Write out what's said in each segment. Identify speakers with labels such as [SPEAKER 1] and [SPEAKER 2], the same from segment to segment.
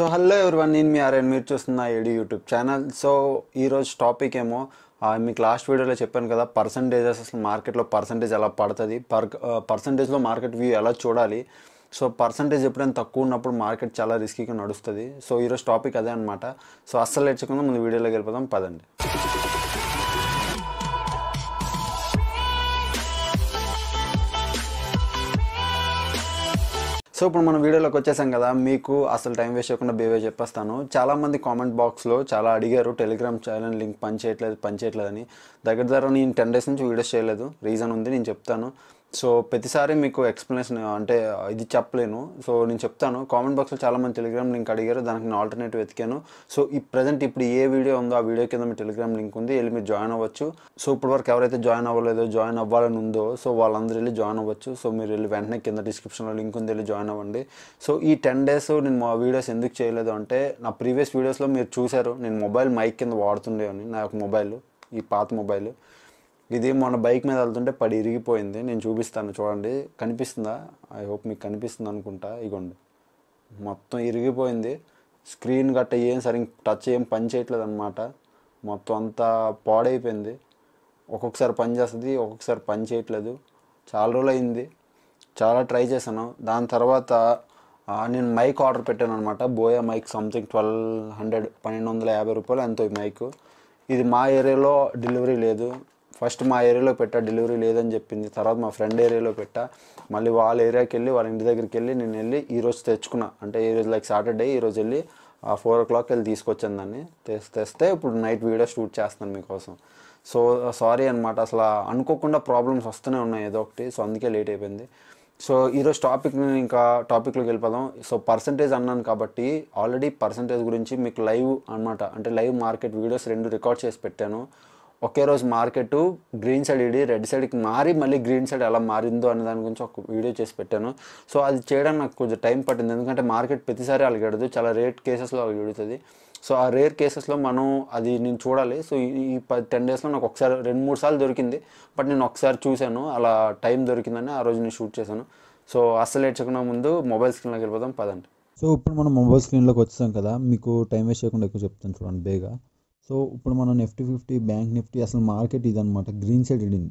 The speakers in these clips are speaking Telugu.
[SPEAKER 1] సో హలో వన్ నేను మీ అండ్ మీరు చూస్తున్న ఏడు యూట్యూబ్ ఛానల్ సో ఈరోజు టాపిక్ ఏమో మీకు లాస్ట్ వీడియోలో చెప్పాను కదా పర్సంటేజెస్ అసలు మార్కెట్లో పర్సంటేజ్ ఎలా పడుతుంది పర్ పర్సంటేజ్లో మార్కెట్ వ్యూ ఎలా చూడాలి సో పర్సంటేజ్ ఎప్పుడైనా తక్కువ ఉన్నప్పుడు మార్కెట్ చాలా రిస్కీగా నడుస్తుంది సో ఈరోజు టాపిక్ అదే అనమాట సో అస్సలు నేర్చుకుందాం ముందు వీడియోలోకి వెళ్ళిపోదాం పదండి సో ఇప్పుడు మనం వీడియోలోకి వచ్చేసాం కదా మీకు అసలు టైం వేస్ట్ చేయకుండా బిహేవ్ చెప్పేస్తాను చాలామంది కామెంట్ బాక్స్లో చాలా అడిగారు టెలిగ్రామ్ ఛానల్ లింక్ పని చేయట్లేదు పని చేయట్లేదని దగ్గర దగ్గర నేను టెన్ డేస్ నుంచి వీడియోస్ చేయలేదు రీజన్ ఉంది నేను చెప్తాను సో ప్రతిసారి మీకు ఎక్స్ప్లెనేషన్ అంటే ఇది చెప్పలేను సో నేను చెప్తాను కామెంట్ బాక్స్లో చాలామంది టెలిగ్రామ్ లింక్ అడిగారు దానికి నేను ఆల్టర్నేటివ్ వెతికాను సో ఈ ప్రజెంట్ ఇప్పుడు ఏ వీడియో ఉందో ఆ వీడియో కింద మీ టెలిగ్రామ్ లింక్ ఉంది వెళ్ళి మీరు జాయిన్ అవ్వచ్చు సో ఇప్పుడు వరకు ఎవరైతే జాయిన్ అవ్వలేదో జాయిన్ అవ్వాలని ఉందో సో వాళ్ళందరూ వెళ్ళి జాయిన్ అవ్వచ్చు సో మీరు వెళ్ళి వెంటనే కింద డిస్క్రిప్షన్లో లింక్ ఉంది వెళ్ళి జాయిన్ అవ్వండి సో ఈ టెన్ డేస్ నేను మా వీడియోస్ ఎందుకు చేయలేదు అంటే నా ప్రీవియస్ వీడియోస్లో మీరు చూశారు నేను మొబైల్ మైక్ కింద వాడుతుండే అని నా యొక్క మొబైల్ ఈ పాత మొబైల్ ఇది మొన్న బైక్ మీద వెళ్తుంటే పడి ఇరిగిపోయింది నేను చూపిస్తాను చూడండి కనిపిస్తుందా ఐ హోప్ మీకు కనిపిస్తుంది అనుకుంటా ఇగోండి మొత్తం ఇరిగిపోయింది స్క్రీన్ గట్ట ఏం సరిగ్గా టచ్ ఏం పని చేయట్లేదు అనమాట మొత్తం అంతా పాడైపోయింది ఒక్కొక్కసారి పని చేస్తుంది ఒక్కొక్కసారి పని చేయట్లేదు చాలా రోజులు అయింది చాలా ట్రై చేశాను దాని తర్వాత నేను మైక్ ఆర్డర్ పెట్టాను అనమాట Boya mike something twelve hundred పన్నెండు వందల యాభై రూపాయలు ఎంతో మైక్ ఇది మా ఏరియాలో డెలివరీ లేదు ఫస్ట్ మా ఏరియాలో పెట్టా డెలివరీ లేదని చెప్పింది తర్వాత మా ఫ్రెండ్ ఏరియాలో పెట్టా మళ్ళీ వాళ్ళ ఏరియాకి వెళ్ళి వాళ్ళ ఇంటి దగ్గరికి వెళ్ళి నేను వెళ్ళి ఈరోజు తెచ్చుకున్నా అంటే ఈరోజు లైక్ సాటర్డే ఈరోజు వెళ్ళి ఆ ఫోర్ ఓ క్లాక్ వెళ్ళి తీసుకొచ్చాను దాన్ని తెస్తే ఇప్పుడు నైట్ వీడియో షూట్ చేస్తాను మీకోసం సో సారీ అనమాట అసలు అనుకోకుండా ప్రాబ్లమ్స్ వస్తూనే ఉన్నాయి ఏదో ఒకటి సో అందుకే లేట్ అయిపోయింది సో ఈరోజు టాపిక్ నేను ఇంకా టాపిక్లోకి వెళ్ళిపోదాం సో పర్సంటేజ్ అన్నాను కాబట్టి ఆల్రెడీ పర్సంటేజ్ గురించి మీకు లైవ్ అనమాట అంటే లైవ్ మార్కెట్ వీడియోస్ రెండు రికార్డ్ చేసి పెట్టాను ఒకే రోజు మార్కెట్ గ్రీన్ సైడ్ ఇడి రెడ్ సైడ్కి మారి మళ్ళీ గ్రీన్ సైడ్ ఎలా మారిందో అనే దాని గురించి ఒక వీడియో చేసి పెట్టాను సో అది చేయడానికి నాకు కొంచెం టైం పట్టింది ఎందుకంటే మార్కెట్ ప్రతిసారి అలగడదు చాలా రేట్ కేసెస్లో అలగడుతుంది సో ఆ రేర్ కేసెస్లో మనం అది నేను చూడాలి సో ఈ టెన్ డేస్లో నాకు ఒకసారి రెండు మూడు సార్లు దొరికింది బట్ నేను ఒకసారి చూశాను అలా టైం దొరికిందని ఆ రోజు నేను షూట్ చేశాను సో అస్సలు నేర్చుకున్న ముందు మొబైల్ స్క్రీన్లోకి వెళ్ళిపోదాం పదండి సో ఇప్పుడు మనం మొబైల్ స్క్రీన్లోకి వచ్చాం కదా మీకు టైం వేస్ట్ చేయకుండా ఎక్కువ చెప్తాను చూడండి బేగా సో ఇప్పుడు మనం నిఫ్టీ ఫిఫ్టీ బ్యాంక్ నిఫ్టీ అసలు మార్కెట్ ఇదనమాట గ్రీన్ సైడ్ ఇడింది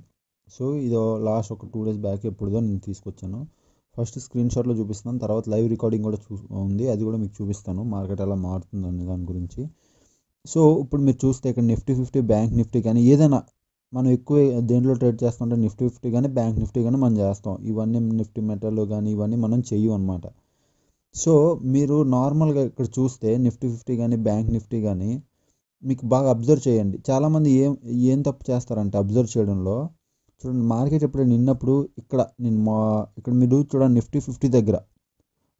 [SPEAKER 1] సో ఇదో లాస్ట్ ఒక టూ డేస్ బ్యాక్ ఎప్పుడుదో నేను తీసుకొచ్చాను ఫస్ట్ స్క్రీన్ షాట్లో చూపిస్తాను తర్వాత లైవ్ రికార్డింగ్ కూడా చూ ఉంది అది కూడా మీకు చూపిస్తాను మార్కెట్ ఎలా మారుతుందని దాని గురించి సో ఇప్పుడు మీరు చూస్తే ఇక్కడ నిఫ్టీ ఫిఫ్టీ బ్యాంక్ నిఫ్టీ కానీ ఏదైనా మనం ఎక్కువ దేంట్లో ట్రేడ్ చేస్తుంటే నిఫ్టీ ఫిఫ్టీ కానీ బ్యాంక్ నిఫ్టీ కానీ మనం చేస్తాం ఇవన్నీ నిఫ్టీ మెటల్ కానీ ఇవన్నీ మనం చెయ్యం అనమాట సో మీరు నార్మల్గా ఇక్కడ చూస్తే నిఫ్టీ ఫిఫ్టీ కానీ బ్యాంక్ నిఫ్టీ కానీ మీకు బాగా అబ్జర్వ్ చేయండి చాలామంది ఏం ఏం తప్పు చేస్తారంటే అబ్జర్వ్ చేయడంలో చూడండి మార్కెట్ ఎప్పుడైనా నిన్నప్పుడు ఇక్కడ నేను మా ఇక్కడ మీరు చూడండి నిఫ్టీ ఫిఫ్టీ దగ్గర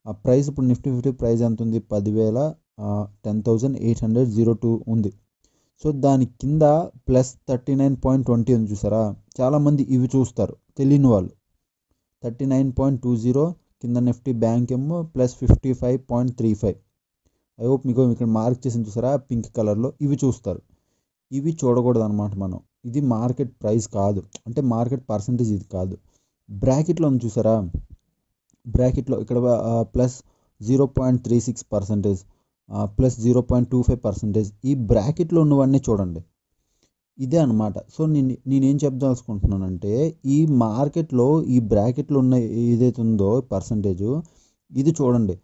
[SPEAKER 1] ఆ ప్రైస్ ఇప్పుడు నిఫ్టీ ఫిఫ్టీ ప్రైస్ ఎంత ఉంది పదివేల ten thousand eight hundred zero two ఉంది సో దాని కింద plus thirty nine point twenty ఉంది చూసారా చాలామంది ఇవి చూస్తారు తెలియని వాళ్ళు thirty nine point two zero కింద నిఫ్టీ బ్యాంక్ ఏమో plus fifty five point three five I hope మీకు ఇక్కడ మార్క్ చేసిన చూసారా పింక్ కలర్లో ఇవి చూస్తారు ఇవి చూడకూడదు అనమాట మనం ఇది మార్కెట్ ప్రైస్ కాదు అంటే మార్కెట్ పర్సంటేజ్ ఇది కాదు బ్రాకెట్లో ఉంది చూసారా బ్రాకెట్లో ఇక్కడ plus zero point three six percentage plus zero point two five percentage ఈ బ్రాకెట్లో ఉన్నవన్నీ చూడండి ఇదే అనమాట సో నేను నేనేం చెప్పదలుచుకుంటున్నానంటే ఈ మార్కెట్లో ఈ బ్రాకెట్లో ఉన్న ఏదైతే ఉందో పర్సంటేజు ఇది చూడండి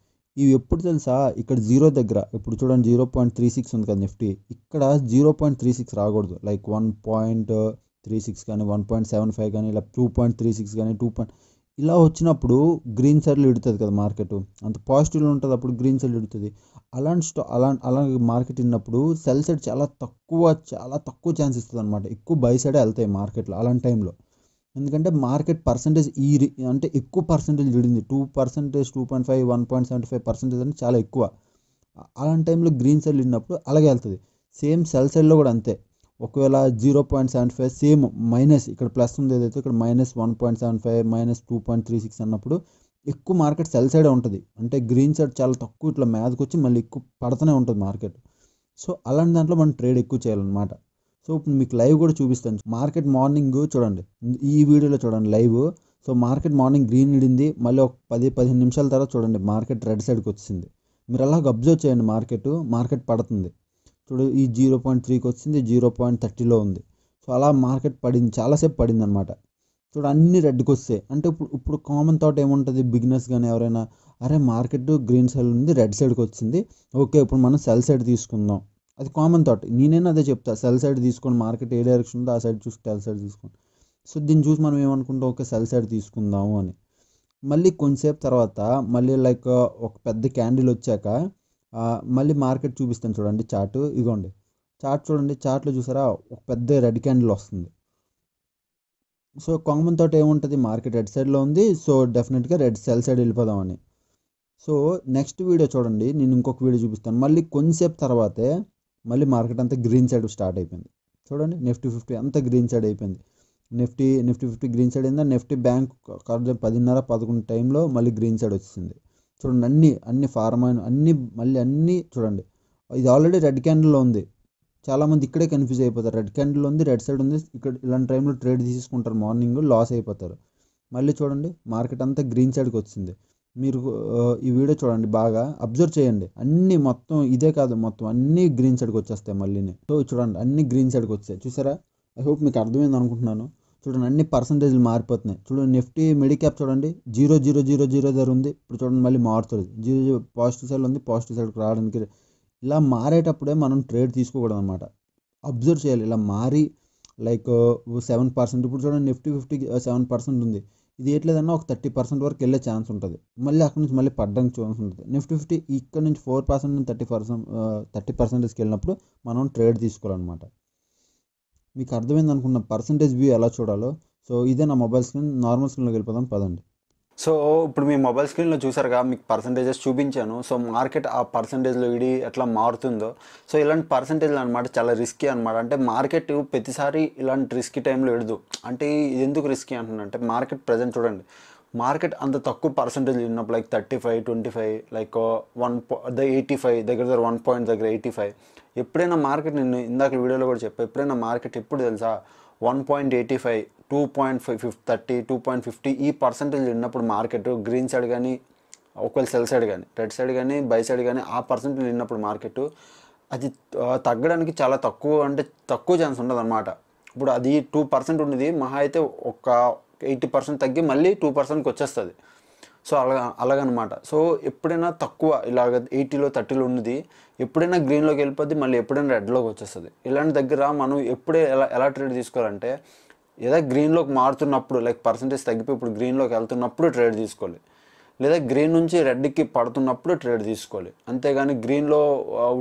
[SPEAKER 1] ఇవి ఎప్పుడు తెలుసా ఇక్కడ జీరో దగ్గర ఇప్పుడు చూడండి జీరో పాయింట్ త్రీ సిక్స్ ఉంది కదా నిఫ్టీ ఇక్కడ జీరో పాయింట్ త్రీ సిక్స్ రాకూడదు like one point three six కానీ వన్ పాయింట్ సెవెన్ ఫైవ్ కానీ ఇలా టూ పాయింట్ త్రీ సిక్స్ కానీ టూ పాయింట్ ఇలా వచ్చినప్పుడు గ్రీన్ సైడ్లో ఇడుతుంది కదా మార్కెట్ అంత పాజిటివ్లో ఉంటుంది అప్పుడు గ్రీన్ సైడ్ ఇడుతుంది అలాంటి స్టా అలా అలా మార్కెట్ ఉన్నప్పుడు సెల్ సైడ్ చాలా తక్కువ చాలా తక్కువ ఛాన్స్ ఇస్తుంది అనమాట ఎక్కువ బై సైడే వెళ్తాయి మార్కెట్లో అలాంటి టైంలో ఎందుకంటే మార్కెట్ పర్సంటేజ్ ఈ అంటే ఎక్కువ పర్సంటేజ్ విడింది two percentage two point five one point seventy five percentage అంటే చాలా ఎక్కువ అలాంటి టైంలో గ్రీన్ సైడ్ విడినప్పుడు అలాగే వెళ్తుంది సేమ్ సెల్ సైడ్లో కూడా అంతే ఒకవేళ zero point seventy five same minus ఇక్కడ ప్లస్ ఉంది ఏదైతే ఇక్కడ minus one point seven five minus two point three six అన్నప్పుడు ఎక్కువ మార్కెట్ సెల్ సైడ్ ఉంటుంది అంటే గ్రీన్ సైడ్ చాలా తక్కువ ఇట్లా మ్యాథ్కి వచ్చి మళ్ళీ ఎక్కువ పడుతూనే ఉంటుంది మార్కెట్ సో అలాంటి దాంట్లో మనం ట్రేడ్ ఎక్కువ చేయాలన్నమాట సో ఇప్పుడు మీకు లైవ్ కూడా చూపిస్తాను మార్కెట్ మార్నింగ్ చూడండి ఈ వీడియోలో చూడండి live so market morning green ఇడింది మళ్ళీ ఒక పది పదిహేను నిమిషాల తర్వాత చూడండి మార్కెట్ రెడ్ సైడ్కి వచ్చింది మీరు అలాగ అబ్జర్వ్ చేయండి మార్కెట్ మార్కెట్ పడుతుంది చూడు ఈ జీరో పాయింట్ త్రీకి వచ్చింది జీరో పాయింట్ థర్టీలో ఉంది సో అలా మార్కెట్ పడింది చాలాసేపు పడింది అనమాట చూడు అన్ని రెడ్కి వస్తాయి అంటే ఇప్పుడు ఇప్పుడు కామన్ థాట్ ఏముంటుంది బిగ్నెస్ కానీ ఎవరైనా అరే మార్కెట్ గ్రీన్ సైడ్ ఉంది రెడ్ సైడ్కి వచ్చింది ఓకే ఇప్పుడు మనం సెల్ సైడ్ తీసుకుందాం అది కామన్ థాట్ నేనైనా అదే చెప్తా సెల్ సైడ్ తీసుకోండి మార్కెట్ ఏ డైరెక్షన్ ఉందో ఆ సైడ్ చూసి సెల్ సైడ్ తీసుకోండి సో దీన్ని చూసి మనం ఏమనుకుంటాం ఓకే సెల్ సైడ్ తీసుకుందాము అని మళ్ళీ కొంచెంసేపు తర్వాత మళ్ళీ లైక్ ఒక పెద్ద క్యాండిల్ వచ్చాక మళ్ళీ మార్కెట్ చూపిస్తాను చూడండి చార్ట్ ఇగోండి చార్ట్ చూడండి చార్ట్లో చూసారా ఒక పెద్ద రెడ్ క్యాండిల్ వస్తుంది సో కామన్ తోట ఏముంటుంది మార్కెట్ రెడ్ సైడ్లో ఉంది సో డెఫినెట్గా రెడ్ సెల్ సైడ్ వెళ్ళిపోదామని సో నెక్స్ట్ వీడియో చూడండి నేను ఇంకొక వీడియో చూపిస్తాను మళ్ళీ కొంతసేపు తర్వాతే మళ్ళీ మార్కెట్ అంతా గ్రీన్ సైడ్ స్టార్ట్ అయిపోయింది చూడండి నిఫ్టీ ఫిఫ్టీ అంతా గ్రీన్ సైడ్ అయిపోయింది Nifty Nifty fifty green side అయిందా నిఫ్టీ బ్యాంక్ కరెక్ట్ పదిన్నర పదకొండు టైంలో మళ్ళీ గ్రీన్ సైడ్ వచ్చింది చూడండి అన్ని అన్ని ఫార్మా అన్ని మళ్ళీ అన్నీ చూడండి ఇది ఆల్రెడీ రెడ్ క్యాండిల్లో ఉంది చాలామంది ఇక్కడే కన్ఫ్యూజ్ అయిపోతారు రెడ్ క్యాండిల్ ఉంది రెడ్ సైడ్ ఉంది ఇక్కడ ఇలాంటి టైంలో ట్రేడ్ తీసుకుంటారు మార్నింగ్ లాస్ అయిపోతారు మళ్ళీ చూడండి మార్కెట్ అంతా గ్రీన్ సైడ్కి వచ్చింది మీరు ఈ వీడియో చూడండి బాగా అబ్జర్వ్ చేయండి అన్నీ మొత్తం ఇదే కాదు మొత్తం అన్నీ గ్రీన్ సైడ్కి వచ్చేస్తాయి మళ్ళీని సో చూడండి అన్ని గ్రీన్ సైడ్కి వచ్చాయి చూసారా ఐ హోప్ మీకు అర్థమైంది అనుకుంటున్నాను చూడండి అన్ని పర్సంటేజ్లు మారిపోతున్నాయి చూడండి నిఫ్టీ మెడిక్యాప్ చూడండి జీరో జీరో జీరో జీరో దగ్గర ఉంది ఇప్పుడు చూడండి మళ్ళీ మారుతుంది జీరో జీరో పాజిటివ్ సైడ్ ఉంది పాజిటివ్ సైడ్కి రావడానికి ఇలా మారేటప్పుడే మనం ట్రేడ్ తీసుకోకూడదు అనమాట అబ్జర్వ్ చేయాలి ఇలా మారి లైక్ సెవెన్ పర్సెంట్ ఇప్పుడు చూడండి నిఫ్టీ ఫిఫ్టీ సెవెన్ పర్సెంట్ ఉంది ఇది ఏట్లేదన్నా ఒక థర్టీ పర్సెంట్ వరకు వెళ్ళే ఛాన్స్ ఉంటుంది మళ్ళీ అక్కడి నుంచి మళ్ళీ పడ్డానికి ఛాన్స్ ఉంటుంది నిఫ్టీ ఫిఫ్టీ ఇక్కడ నుంచి ఫోర్ పర్సెంట్ నుంచి థర్టీ పర్సెంట్ థర్టీ పర్సెంటేజ్కి వెళ్ళినప్పుడు మనం ట్రేడ్ తీసుకోవాలన్నమాట మీకు అర్థమైంది అనుకున్న పర్సంటేజ్ వ్యూ ఎలా చూడాలో సో ఇదే నా మొబైల్ స్క్రీన్ నార్మల్ స్క్రీన్లోకి వెళ్ళిపోదాం పదండి సో ఇప్పుడు మీ మొబైల్ స్క్రీన్లో చూసారుగా మీకు పర్సంటేజెస్ చూపించాను సో మార్కెట్ ఆ పర్సంటేజ్లో ఇడి ఎట్లా మారుతుందో సో ఇలాంటి పర్సంటేజ్లు అనమాట చాలా రిస్కీ అనమాట అంటే మార్కెట్ ప్రతిసారి ఇలాంటి రిస్కీ టైంలో ఎడదు అంటే ఇది ఎందుకు రిస్కీ అంటే మార్కెట్ ప్రజెంట్ చూడండి మార్కెట్ అంత తక్కువ పర్సంటేజ్ ఉన్నప్పుడు like thirty five twenty five like one the eighty five దగ్గర దగ్గర వన్ పాయింట్ దగ్గర ఎయిటీ ఫైవ్ ఎప్పుడైనా మార్కెట్ నేను ఇందాక వీడియోలో కూడా చెప్పాను ఎప్పుడైనా మార్కెట్ ఎప్పుడు తెలుసా one point eighty five two point five thirty two point fifty ఈ పర్సంటేజ్ ఉన్నప్పుడు మార్కెట్ గ్రీన్ సైడ్ కానీ ఒకవేళ సెల్ సైడ్ కానీ రెడ్ సైడ్ కానీ బై సైడ్ కానీ ఆ పర్సంటేజ్ ఉన్నప్పుడు మార్కెట్ అది తగ్గడానికి చాలా తక్కువ అంటే తక్కువ ఛాన్స్ ఉండదు ఇప్పుడు అది టూ పర్సెంట్ ఉండేది మహా అయితే ఒక ఎయిటీ పర్సెంట్ తగ్గి మళ్ళీ టూ పర్సెంట్కి వచ్చేస్తుంది సో అలా అలాగనమాట సో ఎప్పుడైనా తక్కువ ఇలాగ ఎయిటీలో థర్టీలో ఉన్నది ఎప్పుడైనా గ్రీన్లోకి వెళ్ళిపోద్ది మళ్ళీ ఎప్పుడైనా రెడ్లోకి వచ్చేస్తుంది ఇలాంటి దగ్గర మనం ఎప్పుడే ఎలా ఎలా ట్రేడ్ తీసుకోవాలంటే ఏదో గ్రీన్లోకి మారుతున్నప్పుడు లైక్ పర్సంటేజ్ తగ్గిపోయి ఇప్పుడు గ్రీన్లోకి వెళ్తున్నప్పుడు ట్రేడ్ తీసుకోవాలి లేదా గ్రీన్ నుంచి రెడ్కి పడుతున్నప్పుడు ట్రేడ్ తీసుకోవాలి అంతేగాని గ్రీన్లో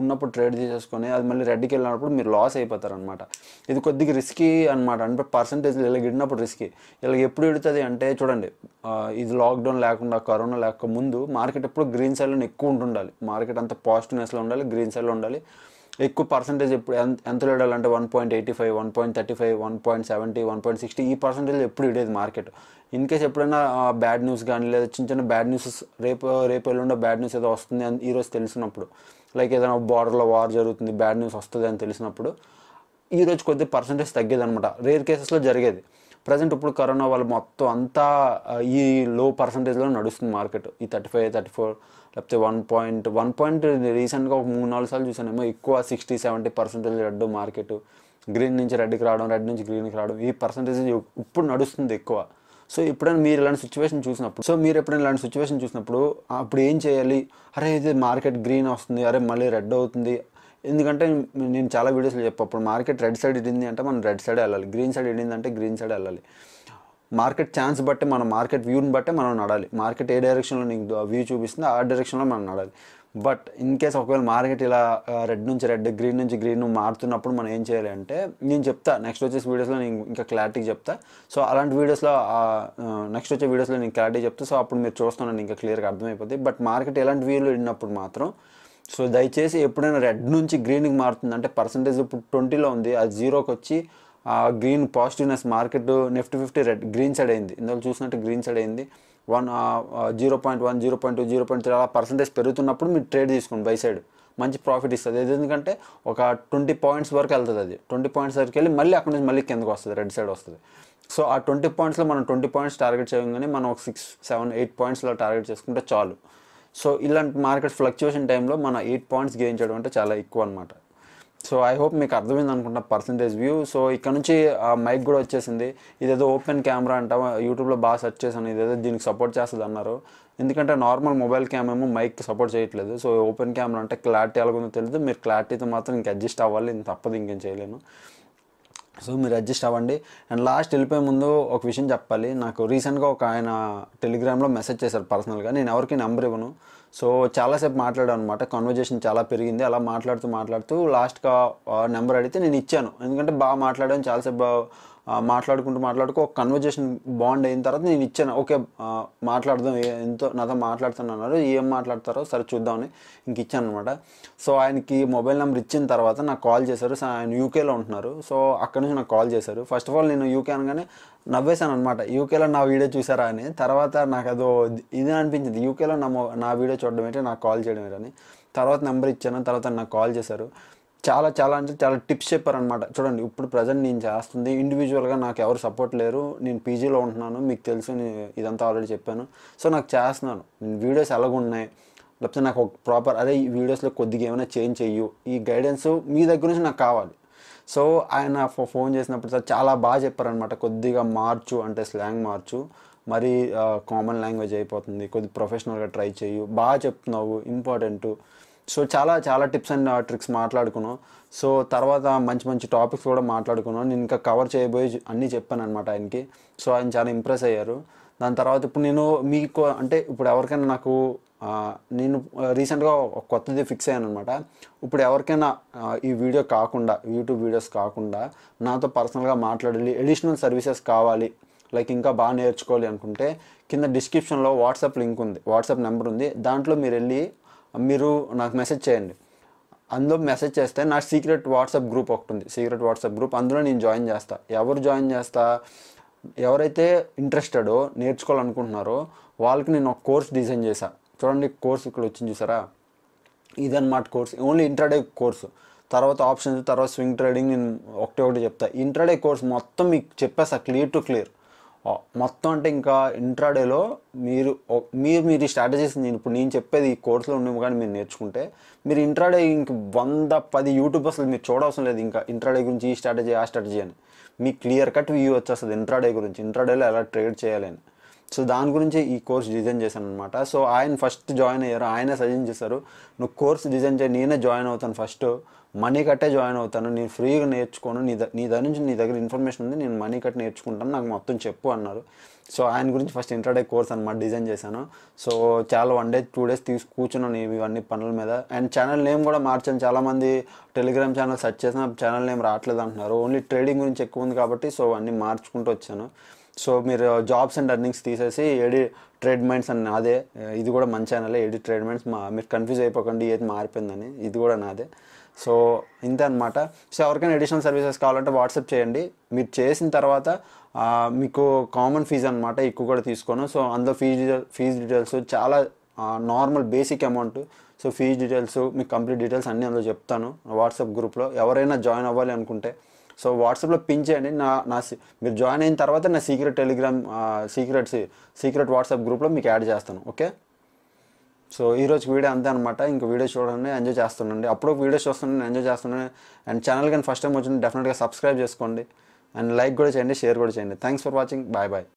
[SPEAKER 1] ఉన్నప్పుడు ట్రేడ్ తీసేసుకొని అది మళ్ళీ రెడ్కి వెళ్ళినప్పుడు మీరు లాస్ అయిపోతారు అనమాట ఇది కొద్దిగా రిస్కీ అనమాట అంటే పర్సంటేజ్ ఇలా గిడినప్పుడు రిస్కీ ఇలా ఎప్పుడు ఇడుతుంది అంటే చూడండి ఇది లాక్డౌన్ లేకుండా కరోనా లేక ముందు మార్కెట్ ఎప్పుడు గ్రీన్ సైడ్లో ఎక్కువ ఉంటుండాలి మార్కెట్ అంత పాజిటివ్నెస్లో ఉండాలి గ్రీన్ సైడ్లో ఉండాలి ఎక్కువ పర్సంటేజ్ ఎప్పుడు ఎంతలో ఇడాలంటే one point eighty five one point thirty five one point seventy one point sixty ఈ పర్సంటేజ్ ఎప్పుడు ఇడేది మార్కెట్ ఇన్ కేస్ ఎప్పుడైనా బ్యాడ్ న్యూస్ కానీ లేదా చిన్న చిన్న బ్యాడ్ న్యూస్ రేపు రేపు ఎల్లుండో బ్యాడ్ న్యూస్ ఏదో వస్తుంది అని ఈరోజు తెలిసినప్పుడు లైక్ ఏదైనా బార్డర్లో వార్ జరుగుతుంది బ్యాడ్ న్యూస్ వస్తుంది అని తెలిసినప్పుడు ఈరోజు కొద్ది పర్సంటేజ్ తగ్గేది అనమాట రేర్ కేసెస్లో జరిగేది ప్రజెంట్ ఇప్పుడు కరోనా వల్ల మొత్తం అంతా ఈ లో పర్సంటేజ్లో నడుస్తుంది మార్కెట్ ఈ థర్టీ ఫైవ్ థర్టీ ఫోర్ లేకపోతే వన్ పాయింట్ వన్ పాయింట్ రీసెంట్గా ఒక మూడు నాలుగు సార్లు చూసానేమో ఎక్కువ sixty seventy percentage red market green నుంచి రెడ్కి రావడం రెడ్ నుంచి గ్రీన్కి రావడం ఈ పర్సంటేజ్ ఇప్పుడు నడుస్తుంది ఎక్కువ సో ఎప్పుడైనా మీరు ఇలాంటి సిచ్యువేషన్ చూసినప్పుడు సో మీరు ఎప్పుడైనా ఇలాంటి సిచ్యువేషన్ చూసినప్పుడు అప్పుడు ఏం చేయాలి అరే ఇది మార్కెట్ గ్రీన్ వస్తుంది అరే మళ్ళీ రెడ్ అవుతుంది ఎందుకంటే నేను చాలా వీడియోస్లో చెప్పు అప్పుడు మార్కెట్ రెడ్ సైడ్ ఇడింది అంటే మనం రెడ్ సైడ్ వెళ్ళాలి గ్రీన్ సైడ్ ఇడింది అంటే గ్రీన్ సైడ్ వెళ్ళాలి మార్కెట్ ఛాన్స్ బట్టి మనం మార్కెట్ వ్యూని బట్టే మనం నడాలి మార్కెట్ ఏ డైరెక్షన్లో నీకు వ్యూ చూపిస్తుందో ఆ డైరెక్షన్లో మనం నడాలి బట్ ఇన్ కేస్ ఒకవేళ మార్కెట్ ఇలా రెడ్ నుంచి రెడ్ గ్రీన్ నుంచి గ్రీన్ మారుతున్నప్పుడు మనం ఏం చేయాలి అంటే నేను చెప్తా నెక్స్ట్ వచ్చేసి వీడియోస్లో నేను ఇంకా క్లారిటీ చెప్తా సో అలాంటి వీడియోస్లో నెక్స్ట్ వచ్చే వీడియోస్లో నేను క్లారిటీ చెప్తా సో అప్పుడు మీరు చూస్తున్నాను ఇంకా క్లియర్గా అర్థమైపోతుంది బట్ మార్కెట్ ఎలాంటి వ్యూలో వెళ్ళినప్పుడు మాత్రం సో దయచేసి ఎప్పుడైనా రెడ్ నుంచి గ్రీన్కి మారుతుంది అంటే పర్సంటేజ్ ఇప్పుడు ట్వంటీలో ఉంది అది జీరోకి వచ్చి ఆ green positiveness market Nifty fifty red green side అయింది ఇందులో చూసినట్టు గ్రీన్ సైడ్ అయింది one zero point one zero point two zero point three అలా పర్సంటేజ్ పెరుగుతున్నప్పుడు మీరు ట్రేడ్ తీసుకోండి బై సైడ్ మంచి ప్రాఫిట్ ఇస్తుంది ఎందుకంటే ఒక ట్వంటీ పాయింట్స్ వరకు వెళ్తుంది అది ట్వంటీ పాయింట్స్ వరకు వెళ్ళి మళ్ళీ అక్కడ నుంచి మళ్ళీ కిందకు వస్తుంది రెడ్ సైడ్ వస్తుంది సో ఆ ట్వంటీ పాయింట్స్లో మనం ట్వంటీ పాయింట్స్ టార్గెట్ చేయగానే మనం ఒక సిక్స్ సెవెన్ ఎయిట్ పాయింట్స్లో టార్గెట్ చేసుకుంటే చాలు సో ఇలాంటి మార్కెట్ ఫ్లక్చువేషన్ టైంలో మన ఎయిట్ పాయింట్స్ చేయడం అంటే చాలా ఎక్కువ అనమాట సో ఐ హోప్ మీకు అర్థమైంది అనుకుంటా పర్సంటేజ్ వ్యూ సో ఇక్కడ నుంచి ఆ మైక్ కూడా వచ్చేసింది ఇదేదో ఓపెన్ కెమెరా అంట యూట్యూబ్లో బాగా సెర్చ్ చేశాను ఇదేదో దీనికి సపోర్ట్ చేస్తుంది అన్నారు ఎందుకంటే నార్మల్ మొబైల్ కెమెరా ఏమో మైక్ సపోర్ట్ చేయట్లేదు సో ఓపెన్ కెమెరా అంటే క్లారిటీ ఎలాగొందో తెలియదు మీరు క్లారిటీతో మాత్రం ఇంక అడ్జస్ట్ అవ్వాలి నేను తప్పదు ఇంకేం చేయలేను సో మీరు అడ్జస్ట్ అవ్వండి అండ్ లాస్ట్ వెళ్ళిపోయే ముందు ఒక విషయం చెప్పాలి నాకు రీసెంట్గా ఒక ఆయన టెలిగ్రామ్లో మెసేజ్ చేశారు పర్సనల్గా నేను ఎవరికి నెంబర్ ఇవ్వను సో చాలాసేపు మాట్లాడాను అనమాట కాన్వర్జేషన్ చాలా పెరిగింది అలా మాట్లాడుతూ మాట్లాడుతూ లాస్ట్గా నెంబర్ అడిగితే నేను ఇచ్చాను ఎందుకంటే బాగా మాట్లాడాను చాలాసేపు మాట్లాడుకుంటూ మాట్లాడుకో ఒక కన్వర్జేషన్ బాండ్ అయిన తర్వాత నేను ఇచ్చాను ఓకే మాట్లాడదాం ఎంతో నాతో మాట్లాడుతున్నారు ఏం మాట్లాడతారో సరే చూద్దామని ఇంక ఇచ్చాను అనమాట సో ఆయనకి మొబైల్ నెంబర్ ఇచ్చిన తర్వాత నాకు కాల్ చేశారు సో ఆయన యూకేలో ఉంటున్నారు సో అక్కడ నుంచి నాకు కాల్ చేశారు ఫస్ట్ ఆఫ్ ఆల్ నేను యూకే అనగానే నవ్వేశాను అనమాట యూకేలో నా వీడియో చూసారా అని తర్వాత నాకు అదో ఇది అనిపించింది యూకేలో నా నా వీడియో చూడడం ఏంటి నాకు కాల్ చేయడం ఏంటని తర్వాత నెంబర్ ఇచ్చాను తర్వాత నాకు కాల్ చేశారు చాలా చాలా అంటే చాలా టిప్స్ చెప్పారనమాట చూడండి ఇప్పుడు ప్రజెంట్ నేను చేస్తుంది ఇండివిజువల్గా నాకు ఎవరు సపోర్ట్ లేరు నేను పీజీలో ఉంటున్నాను మీకు తెలుసు నేను ఇదంతా ఆల్రెడీ చెప్పాను సో నాకు చేస్తున్నాను నేను వీడియోస్ ఎలాగున్నాయి లేకపోతే నాకు ఒక ప్రాపర్ అదే ఈ వీడియోస్లో కొద్దిగా ఏమైనా చేంజ్ చెయ్యు ఈ గైడెన్స్ మీ దగ్గర నుంచి నాకు కావాలి సో ఆయన ఫోన్ చేసినప్పుడు చాలా బాగా చెప్పారనమాట కొద్దిగా మార్చు అంటే స్లాంగ్ మార్చు మరి కామన్ లాంగ్వేజ్ అయిపోతుంది కొద్ది ప్రొఫెషనల్గా ట్రై చేయు బాగా చెప్తున్నావు ఇంపార్టెంటు సో చాలా చాలా టిప్స్ అండ్ ట్రిక్స్ మాట్లాడుకున్నాం సో తర్వాత మంచి మంచి టాపిక్స్ కూడా మాట్లాడుకున్నాం నేను ఇంకా కవర్ చేయబోయి అన్నీ చెప్పాను అనమాట ఆయనకి సో ఆయన చాలా ఇంప్రెస్ అయ్యారు దాని తర్వాత ఇప్పుడు నేను మీకు అంటే ఇప్పుడు ఎవరికైనా నాకు నేను రీసెంట్గా కొత్తది ఫిక్స్ అయ్యాను అనమాట ఇప్పుడు ఎవరికైనా ఈ వీడియో కాకుండా యూట్యూబ్ వీడియోస్ కాకుండా నాతో పర్సనల్గా మాట్లాడాలి ఎడిషనల్ సర్వీసెస్ కావాలి లైక్ ఇంకా బాగా నేర్చుకోవాలి అనుకుంటే కింద డిస్క్రిప్షన్లో వాట్సాప్ లింక్ ఉంది వాట్సాప్ నెంబర్ ఉంది దాంట్లో మీరు వెళ్ళి మీరు నాకు మెసేజ్ చేయండి అందులో మెసేజ్ చేస్తే నా సీక్రెట్ వాట్సాప్ గ్రూప్ ఒకటి ఉంది సీక్రెట్ వాట్సాప్ గ్రూప్ అందులో నేను జాయిన్ చేస్తా ఎవరు జాయిన్ చేస్తా ఎవరైతే ఇంట్రెస్టెడో నేర్చుకోవాలనుకుంటున్నారో వాళ్ళకి నేను ఒక కోర్స్ డిజైన్ చేశా చూడండి కోర్స్ ఇక్కడ వచ్చింది చూసారా ఇదన్నమాట కోర్స్ ఓన్లీ ఇంట్రాడే కోర్సు తర్వాత ఆప్షన్స్ తర్వాత స్వింగ్ ట్రేడింగ్ నేను ఒకటే ఒకటి చెప్తా ఇంట్రాడే కోర్స్ మొత్తం మీకు చెప్పేస్తా క్లియర్ టు క్లియర్ మొత్తం అంటే ఇంకా ఇంట్రాడేలో మీరు మీరు మీరు స్ట్రాటజీస్ నేను ఇప్పుడు నేను చెప్పేది ఈ కోర్సులో ఉండేవి కానీ మీరు నేర్చుకుంటే మీరు ఇంట్రాడే ఇంక వంద పది యూట్యూబర్స్లు మీరు చూడవసరం లేదు ఇంకా ఇంట్రాడే గురించి ఈ స్ట్రాటజీ ఆ స్ట్రాటజీ అని మీకు క్లియర్ కట్ వ్యూ వచ్చేస్తుంది ఇంట్రాడే గురించి ఇంట్రాడేలో ఎలా ట్రేడ్ చేయాలని సో దాని గురించి ఈ కోర్స్ డిజైన్ చేశాను అనమాట సో ఆయన ఫస్ట్ జాయిన్ అయ్యారు ఆయనే సజెస్ట్ చేశారు నువ్వు కోర్స్ డిజైన్ చేయి నేనే జాయిన్ అవుతాను ఫస్ట్ మనీ కట్టే జాయిన్ అవుతాను నేను ఫ్రీగా నేర్చుకోను నీ నీ దగ్గర నుంచి నీ దగ్గర ఇన్ఫర్మేషన్ ఉంది నేను మనీ కట్ నేర్చుకుంటాను నాకు మొత్తం చెప్పు అన్నారు సో ఆయన గురించి ఫస్ట్ ఇంట్రాడే కోర్స్ అనమాట డిజైన్ చేశాను సో చాలా వన్ డే టూ డేస్ తీసి కూర్చున్నాను ఇవన్నీ పనుల మీద అండ్ ఛానల్ నేమ్ కూడా మార్చాను చాలామంది టెలిగ్రామ్ ఛానల్ సెర్చ్ చేసిన ఛానల్ నేమ్ రావట్లేదు అంటున్నారు ఓన్లీ ట్రేడింగ్ గురించి ఎక్కువ ఉంది కాబట్టి సో అన్నీ మార్చుకుంటూ వచ్చాను సో మీరు జాబ్స్ అండ్ అర్నింగ్స్ తీసేసి ఏడి ట్రేడ్మెంట్స్ అని నాదే ఇది కూడా మంచి ఛానల్ ఏడి ట్రేడ్మెంట్స్ మా మీరు కన్ఫ్యూజ్ అయిపోకండి ఏది మారిపోయిందని ఇది కూడా నాదే సో ఇంతే అనమాట సో ఎవరికైనా అడిషనల్ సర్వీసెస్ కావాలంటే వాట్సాప్ చేయండి మీరు చేసిన తర్వాత మీకు కామన్ ఫీజు అనమాట ఎక్కువ కూడా తీసుకోను సో అందులో ఫీజు ఫీజు డీటెయిల్స్ చాలా normal basic amount so fee details మీకు కంప్లీట్ డీటెయిల్స్ అన్నీ అందులో చెప్తాను వాట్సాప్ గ్రూప్లో ఎవరైనా జాయిన్ అవ్వాలి అనుకుంటే సో వాట్సాప్లో పిన్ చేయండి నా నా మీరు జాయిన్ అయిన తర్వాత నా secret Telegram secret secret WhatsApp గ్రూప్లో మీకు యాడ్ చేస్తాను ఓకే సో ఈరోజు వీడియో అంతే అనమాట ఇంక వీడియో చూడండి ఎంజాయ్ చేస్తుండండి అప్పుడు వీడియోస్ చూస్తుండండి ఎంజాయ్ చేస్తుండే అండ్ ఛానల్ కానీ ఫస్ట్ టైం వచ్చిన డెఫినెట్గా సబ్స్క్రైబ్ చేసుకోండి అండ్ లైక్ కూడా చేయండి షేర్ కూడా చేయండి thanks for watching bye bye